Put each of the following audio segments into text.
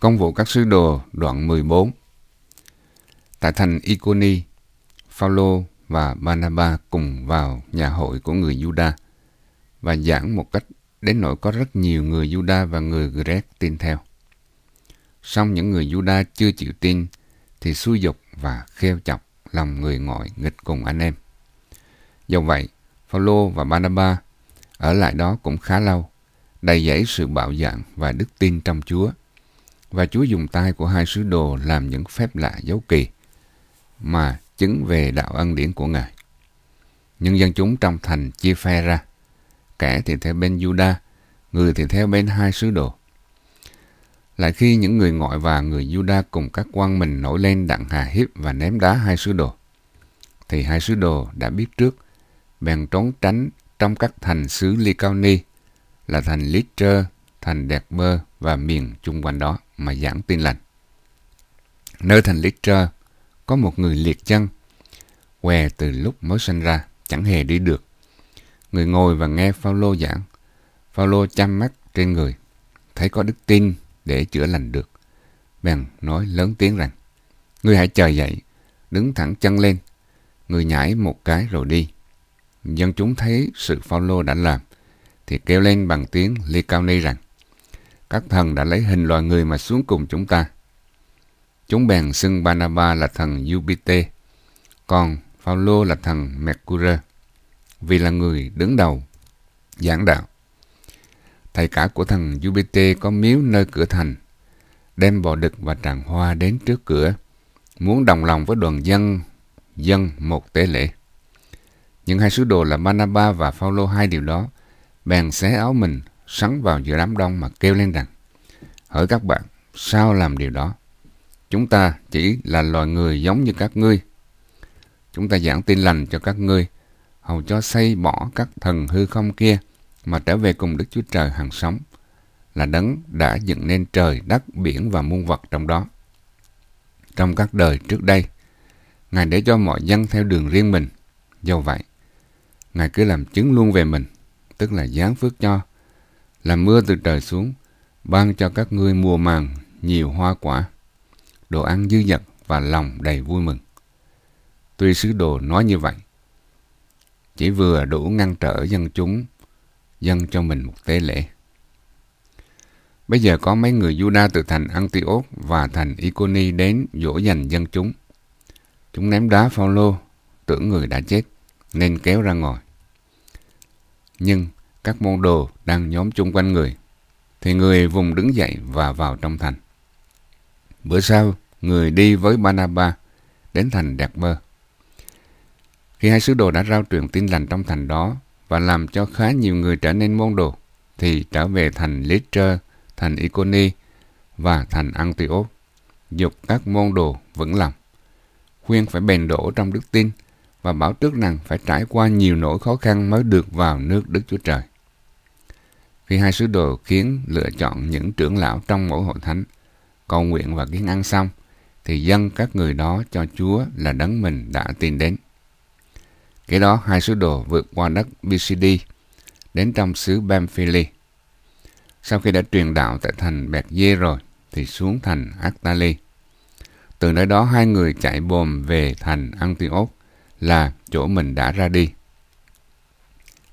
Công vụ các sứ đồ đoạn 14 Tại thành Iconi, Phaolô và Barnaba cùng vào nhà hội của người Juda và giảng một cách đến nỗi có rất nhiều người Juda và người Grec tin theo. Song những người Juda chưa chịu tin thì xúi dục và khêu chọc lòng người ngoại nghịch cùng anh em. Do vậy, Phaolô và Barnaba ở lại đó cũng khá lâu, đầy dẫy sự bạo dạn và đức tin trong Chúa – và Chúa dùng tay của hai sứ đồ làm những phép lạ dấu kỳ mà chứng về đạo ân điển của Ngài. Nhưng dân chúng trong thành chia phe ra, kẻ thì theo bên Juda, người thì theo bên hai sứ đồ. Lại khi những người ngoại và người Juda cùng các quan mình nổi lên đặng hà hiếp và ném đá hai sứ đồ, thì hai sứ đồ đã biết trước, bèn trốn tránh trong các thành xứ Lycaoni là thành Lystra, thành Đạt Mơ và miền chung quanh đó mà giảng tin lành. Nơi thành Litra có một người liệt chân, què từ lúc mới sinh ra, chẳng hề đi được. Người ngồi và nghe Phaolô giảng. Phaolô chăm mắt trên người, thấy có đức tin để chữa lành được. Bèn nói lớn tiếng rằng, người hãy chờ dậy, đứng thẳng chân lên. Người nhảy một cái rồi đi. Dân chúng thấy sự Phaolô đã làm, thì kêu lên bằng tiếng ly cao Lycaoni rằng, các thần đã lấy hình loài người mà xuống cùng chúng ta. Chúng bèn xưng Banaba là thần Jupiter, còn Phaolô là thần Mercury, vì là người đứng đầu giảng đạo. Thầy cả của thần Jupiter có miếu nơi cửa thành, đem bò đực và tràng hoa đến trước cửa, muốn đồng lòng với đoàn dân dân một tế lễ. những hai sứ đồ là Banaba và Phaolô hai điều đó, bèn xé áo mình sắn vào giữa đám đông mà kêu lên rằng Hỡi các bạn, sao làm điều đó? Chúng ta chỉ là loài người giống như các ngươi. Chúng ta giảng tin lành cho các ngươi, hầu cho xây bỏ các thần hư không kia mà trở về cùng Đức Chúa Trời hàng sống, là đấng đã dựng nên trời, đất, biển và muôn vật trong đó. Trong các đời trước đây, Ngài để cho mọi dân theo đường riêng mình. Do vậy, Ngài cứ làm chứng luôn về mình, tức là giáng phước cho làm mưa từ trời xuống, ban cho các ngươi mùa màng, nhiều hoa quả, đồ ăn dư dật và lòng đầy vui mừng. Tuy sứ đồ nói như vậy, chỉ vừa đủ ngăn trở dân chúng dâng cho mình một tế lễ. Bây giờ có mấy người Juda từ thành Antioch và thành Iconi đến dỗ dành dân chúng. Chúng ném đá Phaolô, tưởng người đã chết nên kéo ra ngồi. Nhưng các môn đồ đang nhóm chung quanh người, thì người vùng đứng dậy và vào trong thành. Bữa sau, người đi với Banaba đến thành đẹp Mơ. Khi hai sứ đồ đã rao truyền tin lành trong thành đó và làm cho khá nhiều người trở nên môn đồ, thì trở về thành Lystra, thành Iconi và thành Antioch, dục các môn đồ vững lòng, khuyên phải bền đổ trong đức tin và bảo trước rằng phải trải qua nhiều nỗi khó khăn mới được vào nước Đức Chúa Trời khi hai sứ đồ kiến lựa chọn những trưởng lão trong mỗi hội thánh, cầu nguyện và kiến ăn xong, thì dâng các người đó cho Chúa là đấng mình đã tin đến. Kế đó hai sứ đồ vượt qua đất BCD đến trong xứ Bamphili. Sau khi đã truyền đạo tại thành Bẹt Dê rồi thì xuống thành Actali. Từ nơi đó hai người chạy bồm về thành Antioch là chỗ mình đã ra đi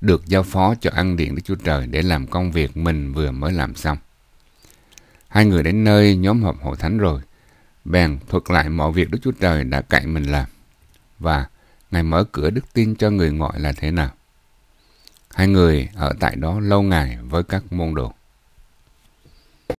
được giao phó cho ăn điện Đức Chúa Trời để làm công việc mình vừa mới làm xong. Hai người đến nơi nhóm họp hội thánh rồi, bèn thuật lại mọi việc Đức Chúa Trời đã cạnh mình làm và Ngài mở cửa đức tin cho người ngoại là thế nào. Hai người ở tại đó lâu ngày với các môn đồ.